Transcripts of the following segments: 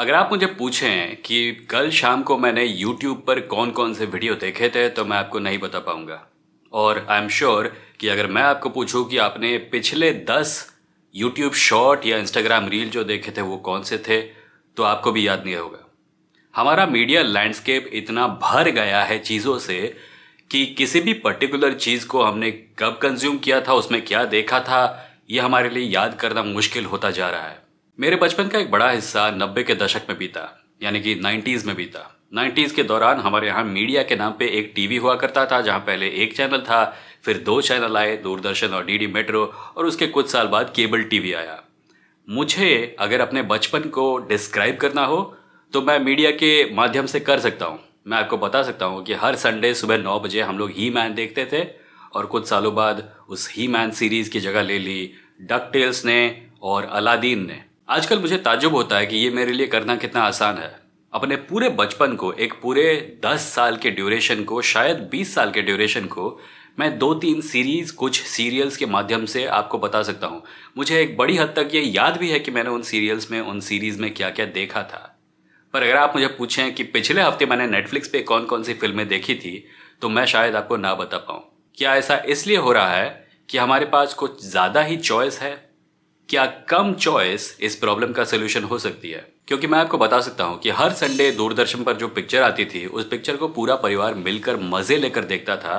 अगर आप मुझे पूछें कि कल शाम को मैंने यूट्यूब पर कौन कौन से वीडियो देखे थे तो मैं आपको नहीं बता पाऊंगा और आई एम श्योर कि अगर मैं आपको पूछूं कि आपने पिछले दस यूट्यूब शॉर्ट या इंस्टाग्राम रील जो देखे थे वो कौन से थे तो आपको भी याद नहीं होगा हमारा मीडिया लैंडस्केप इतना भर गया है चीज़ों से कि किसी भी पर्टिकुलर चीज़ को हमने कब कंज्यूम किया था उसमें क्या देखा था ये हमारे लिए याद करना मुश्किल होता जा रहा है मेरे बचपन का एक बड़ा हिस्सा नब्बे के दशक में बीता यानी कि नाइन्टीज में बीता नाइन्टीज के दौरान हमारे यहाँ मीडिया के नाम पे एक टीवी हुआ करता था जहाँ पहले एक चैनल था फिर दो चैनल आए दूरदर्शन और डीडी मेट्रो और उसके कुछ साल बाद केबल टीवी आया मुझे अगर अपने बचपन को डिस्क्राइब करना हो तो मैं मीडिया के माध्यम से कर सकता हूँ मैं आपको बता सकता हूँ कि हर संडे सुबह नौ बजे हम लोग ही मैन देखते थे और कुछ सालों बाद उस ही मैन सीरीज़ की जगह ले ली डक टेल्स ने और अलादीन ने आजकल मुझे ताजुब होता है कि ये मेरे लिए करना कितना आसान है अपने पूरे बचपन को एक पूरे दस साल के ड्यूरेशन को शायद बीस साल के ड्यूरेशन को मैं दो तीन सीरीज़ कुछ सीरियल्स के माध्यम से आपको बता सकता हूँ मुझे एक बड़ी हद तक ये याद भी है कि मैंने उन सीरियल्स में उन सीरीज़ में क्या क्या देखा था पर अगर आप मुझे पूछें कि पिछले हफ्ते मैंने नेटफ्लिक्स पे कौन कौन सी फिल्में देखी थी तो मैं शायद आपको ना बता पाऊँ क्या ऐसा इसलिए हो रहा है कि हमारे पास कुछ ज़्यादा ही चॉइस है क्या कम चॉइस इस प्रॉब्लम का सोल्यूशन हो सकती है क्योंकि मैं आपको बता सकता हूँ कि हर संडे दूरदर्शन पर जो पिक्चर आती थी उस पिक्चर को पूरा परिवार मिलकर मज़े लेकर देखता था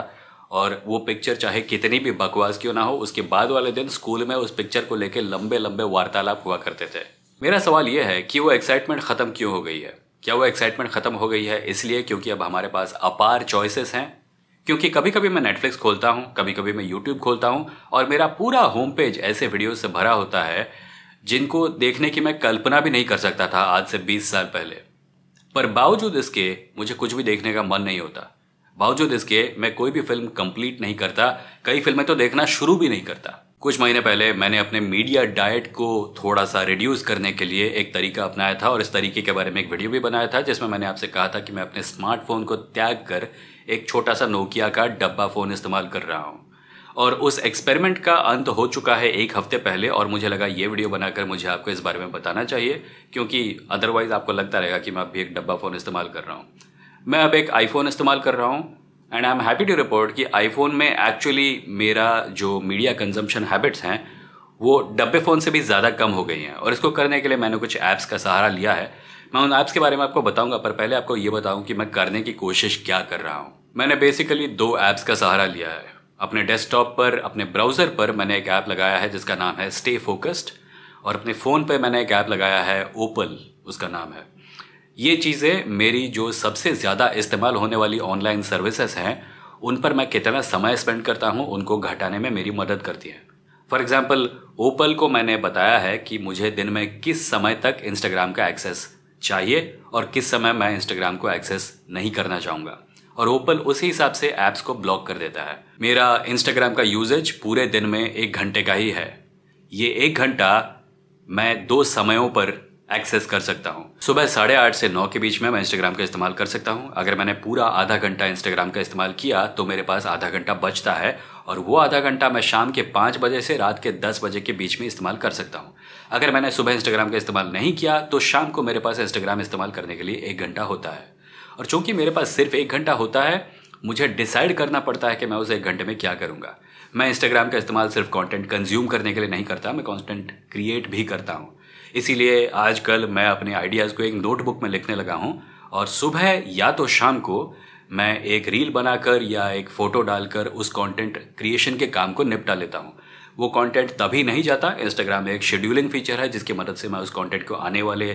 और वो पिक्चर चाहे कितनी भी बकवास क्यों ना हो उसके बाद वाले दिन स्कूल में उस पिक्चर को लेकर लंबे लंबे वार्तालाप हुआ करते थे मेरा सवाल यह है कि वो एक्साइटमेंट ख़त्म क्यों हो गई है क्या वो एक्साइटमेंट ख़त्म हो गई है इसलिए क्योंकि अब हमारे पास अपार चॉइसेस हैं क्योंकि कभी कभी मैं नेटफ्लिक्स खोलता हूँ कभी कभी मैं यूट्यूब खोलता हूँ और मेरा पूरा होम पेज ऐसे वीडियो से भरा होता है जिनको देखने की मैं कल्पना भी नहीं कर सकता था आज से 20 साल पहले पर बावजूद इसके मुझे कुछ भी देखने का मन नहीं होता बावजूद इसके मैं कोई भी फिल्म कंप्लीट नहीं करता कई फिल्में तो देखना शुरू भी नहीं करता कुछ महीने पहले मैंने अपने मीडिया डाइट को थोड़ा सा रिड्यूस करने के लिए एक तरीका अपनाया था और इस तरीके के बारे में एक वीडियो भी बनाया था जिसमें मैंने आपसे कहा था कि मैं अपने स्मार्टफोन को त्याग कर एक छोटा सा नोकिया का डब्बा फ़ोन इस्तेमाल कर रहा हूँ और उस एक्सपेरिमेंट का अंत हो चुका है एक हफ्ते पहले और मुझे लगा ये वीडियो बनाकर मुझे आपको इस बारे में बताना चाहिए क्योंकि अदरवाइज़ आपको लगता रहेगा कि मैं अभी एक डब्बा फ़ोन इस्तेमाल कर रहा हूँ मैं अब एक आईफोन इस्तेमाल कर रहा हूँ and I am happy to report कि आईफोन में एक्चुअली मेरा जो मीडिया कंजम्पशन हैबिट्स हैं वो डब्बे फ़ोन से भी ज़्यादा कम हो गई हैं और इसको करने के लिए मैंने कुछ ऐप्स का सहारा लिया है मैं उन ऐप्स के बारे में आपको बताऊंगा पर पहले आपको ये बताऊं कि मैं करने की कोशिश क्या कर रहा हूँ मैंने बेसिकली दो ऐप्स का सहारा लिया है अपने डेस्कटॉप पर अपने ब्राउज़र पर मैंने एक ऐप लगाया है जिसका नाम है स्टे फोकस्ड और अपने फ़ोन पर मैंने एक ऐप लगाया है ओपल उसका नाम है ये चीज़ें मेरी जो सबसे ज़्यादा इस्तेमाल होने वाली ऑनलाइन सर्विसेज हैं उन पर मैं कितना समय स्पेंड करता हूँ उनको घटाने में मेरी मदद करती है फॉर एग्ज़ाम्पल ओपल को मैंने बताया है कि मुझे दिन में किस समय तक इंस्टाग्राम का एक्सेस चाहिए और किस समय मैं इंस्टाग्राम को एक्सेस नहीं करना चाहूँगा और ओपन उसी हिसाब से ऐप्स को ब्लॉक कर देता है मेरा इंस्टाग्राम का यूजेज पूरे दिन में एक घंटे का ही है ये एक घंटा मैं दो समयों पर एक्सेस कर सकता हूँ सुबह साढ़े आठ से नौ के बीच में मैं इंस्टाग्राम का इस्तेमाल कर सकता हूँ अगर मैंने पूरा आधा घंटा इंस्टाग्राम का इस्तेमाल किया तो मेरे पास आधा घंटा बचता है और वो आधा घंटा मैं शाम के पाँच बजे से रात के दस बजे के बीच में इस्तेमाल कर सकता हूँ अगर मैंने सुबह इंस्टाग्राम का इस्तेमाल नहीं किया तो शाम को मेरे पास इंस्टाग्राम इस्तेमाल करने के लिए एक घंटा होता है और चूंकि मेरे पास सिर्फ एक घंटा होता है मुझे डिसाइड करना पड़ता है कि मैं उस एक घंटे में क्या करूँगा मैं इंस्टाग्राम का इस्तेमाल सिर्फ कंटेंट कंज्यूम करने के लिए नहीं करता मैं कंटेंट क्रिएट भी करता हूँ इसीलिए आजकल मैं अपने आइडियाज़ को एक नोटबुक में लिखने लगा हूँ और सुबह या तो शाम को मैं एक रील बनाकर या एक फ़ोटो डालकर उस कंटेंट क्रिएशन के काम को निपटा लेता हूँ वो कंटेंट तभी नहीं जाता इंस्टाग्राम में एक शेड्यूलिंग फीचर है जिसकी मदद से मैं उस कंटेंट को आने वाले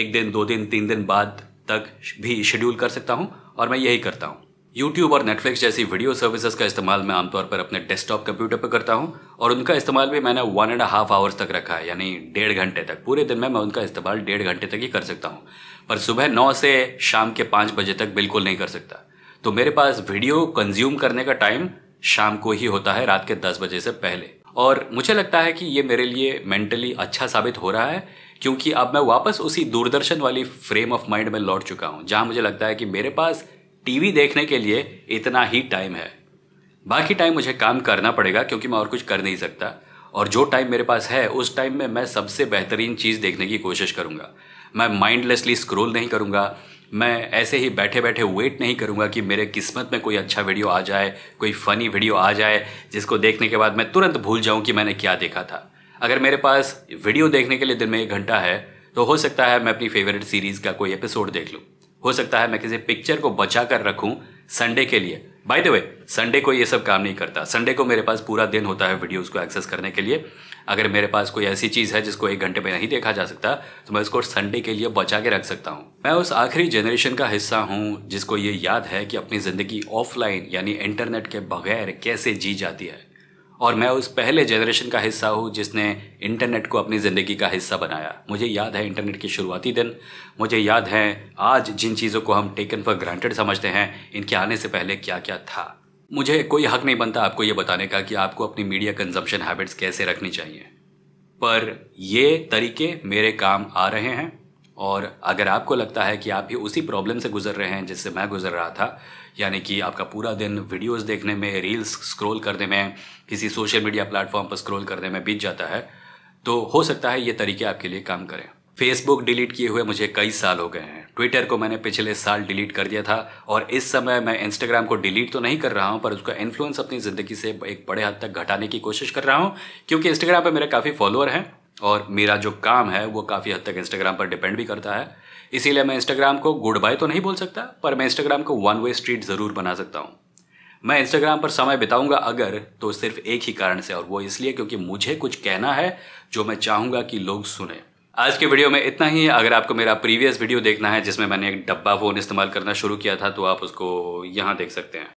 एक दिन दो दिन तीन दिन बाद तक भी शेड्यूल कर सकता हूँ और मैं यही करता हूँ यूट्यूब और नेटफ्लिक्स जैसी वीडियो सर्विसेज का इस्तेमाल मैं आमतौर पर अपने डेस्कटॉप कंप्यूटर पर करता हूँ और उनका इस्तेमाल भी मैंने वन एंड हाफ आवर्स तक रखा है यानी डेढ़ घंटे तक पूरे दिन में मैं उनका इस्तेमाल डेढ़ घंटे तक ही कर सकता हूँ पर सुबह नौ से शाम के पाँच बजे तक बिल्कुल नहीं कर सकता तो मेरे पास वीडियो कंज्यूम करने का टाइम शाम को ही होता है रात के दस बजे से पहले और मुझे लगता है कि ये मेरे लिए मेंटली अच्छा साबित हो रहा है क्योंकि अब मैं वापस उसी दूरदर्शन वाली फ्रेम ऑफ माइंड में लौट चुका हूँ जहाँ मुझे लगता है कि मेरे पास टीवी देखने के लिए इतना ही टाइम है बाकी टाइम मुझे काम करना पड़ेगा क्योंकि मैं और कुछ कर नहीं सकता और जो टाइम मेरे पास है उस टाइम में मैं सबसे बेहतरीन चीज़ देखने की कोशिश करूंगा मैं माइंडलेसली स्क्रोल नहीं करूँगा मैं ऐसे ही बैठे बैठे वेट नहीं करूँगा कि मेरे किस्मत में कोई अच्छा वीडियो आ जाए कोई फ़नी वीडियो आ जाए जिसको देखने के बाद मैं तुरंत भूल जाऊँ कि मैंने क्या देखा था अगर मेरे पास वीडियो देखने के लिए दिन में एक घंटा है तो हो सकता है मैं अपनी फेवरेट सीरीज़ का कोई एपिसोड देख लूँ हो सकता है मैं किसी पिक्चर को बचा कर रखूँ संडे के लिए बाय द वे संडे को ये सब काम नहीं करता संडे को मेरे पास पूरा दिन होता है वीडियोस को एक्सेस करने के लिए अगर मेरे पास कोई ऐसी चीज़ है जिसको एक घंटे में नहीं देखा जा सकता तो मैं उसको संडे के लिए बचा के रख सकता हूँ मैं उस आखिरी जनरेशन का हिस्सा हूँ जिसको ये याद है कि अपनी ज़िंदगी ऑफलाइन यानी इंटरनेट के बगैर कैसे जी जाती है और मैं उस पहले जनरेशन का हिस्सा हूँ जिसने इंटरनेट को अपनी ज़िंदगी का हिस्सा बनाया मुझे याद है इंटरनेट के शुरुआती दिन मुझे याद है आज जिन चीज़ों को हम टेकन फॉर ग्रांटेड समझते हैं इनके आने से पहले क्या क्या था मुझे कोई हक नहीं बनता आपको ये बताने का कि आपको अपनी मीडिया कंजम्पशन हैबिट्स कैसे रखनी चाहिए पर ये तरीके मेरे काम आ रहे हैं और अगर आपको लगता है कि आप भी उसी प्रॉब्लम से गुजर रहे हैं जिससे मैं गुजर रहा था यानी कि आपका पूरा दिन वीडियोस देखने में रील्स स्क्रॉल करने में किसी सोशल मीडिया प्लेटफॉर्म पर स्क्रॉल करने में बीत जाता है तो हो सकता है ये तरीके आपके लिए काम करें फेसबुक डिलीट किए हुए मुझे कई साल हो गए हैं ट्विटर को मैंने पिछले साल डिलीट कर दिया था और इस समय मैं इंस्टाग्राम को डिलीट तो नहीं कर रहा हूँ पर उसका इन्फ्लुएंस अपनी ज़िंदगी से एक बड़े हद तक घटाने की कोशिश कर रहा हूँ क्योंकि इंस्टाग्राम पर मेरे काफ़ी फॉलोअर हैं और मेरा जो काम है वो काफ़ी हद तक इंस्टाग्राम पर डिपेंड भी करता है इसीलिए मैं इंस्टाग्राम को गुड बाय तो नहीं बोल सकता पर मैं इंस्टाग्राम को वन वे स्ट्रीट ज़रूर बना सकता हूँ मैं इंस्टाग्राम पर समय बिताऊंगा अगर तो सिर्फ एक ही कारण से और वो इसलिए क्योंकि मुझे कुछ कहना है जो मैं चाहूँगा कि लोग सुने आज के वीडियो में इतना ही अगर आपको मेरा प्रीवियस वीडियो देखना है जिसमें मैंने एक डब्बा फ़ोन इस्तेमाल करना शुरू किया था तो आप उसको यहाँ देख सकते हैं